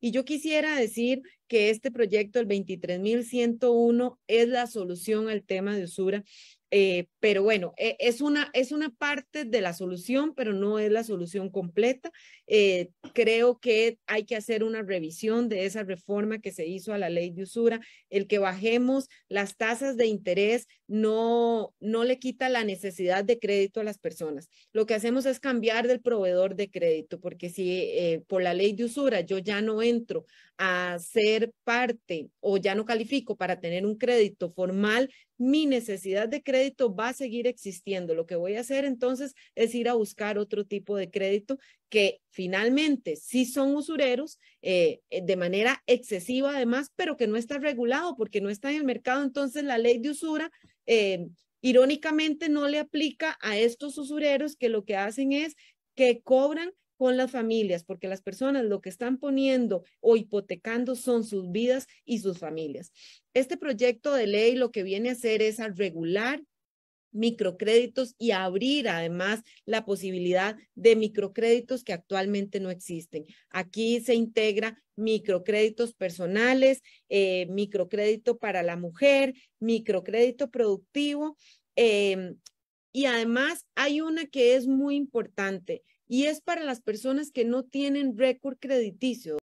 Y yo quisiera decir que este proyecto, el 23.101, es la solución al tema de usura eh, pero bueno, e, es, una, es una parte de la solución, pero no es la solución completa. Eh, creo que hay que hacer una revisión de esa reforma que se hizo a la ley de usura. El que bajemos las tasas de interés no, no le quita la necesidad de crédito a las personas. Lo que hacemos es cambiar del proveedor de crédito, porque si eh, por la ley de usura yo ya no entro a ser parte o ya no califico para tener un crédito formal, mi necesidad de crédito va a seguir existiendo. Lo que voy a hacer entonces es ir a buscar otro tipo de crédito que finalmente sí son usureros eh, eh, de manera excesiva además, pero que no está regulado porque no está en el mercado. Entonces la ley de usura eh, irónicamente no le aplica a estos usureros que lo que hacen es que cobran con las familias, porque las personas lo que están poniendo o hipotecando son sus vidas y sus familias. Este proyecto de ley lo que viene a hacer es a regular microcréditos y abrir además la posibilidad de microcréditos que actualmente no existen. Aquí se integra microcréditos personales, eh, microcrédito para la mujer, microcrédito productivo em, y además hay una que es muy importante y es para las personas que no tienen récord crediticio.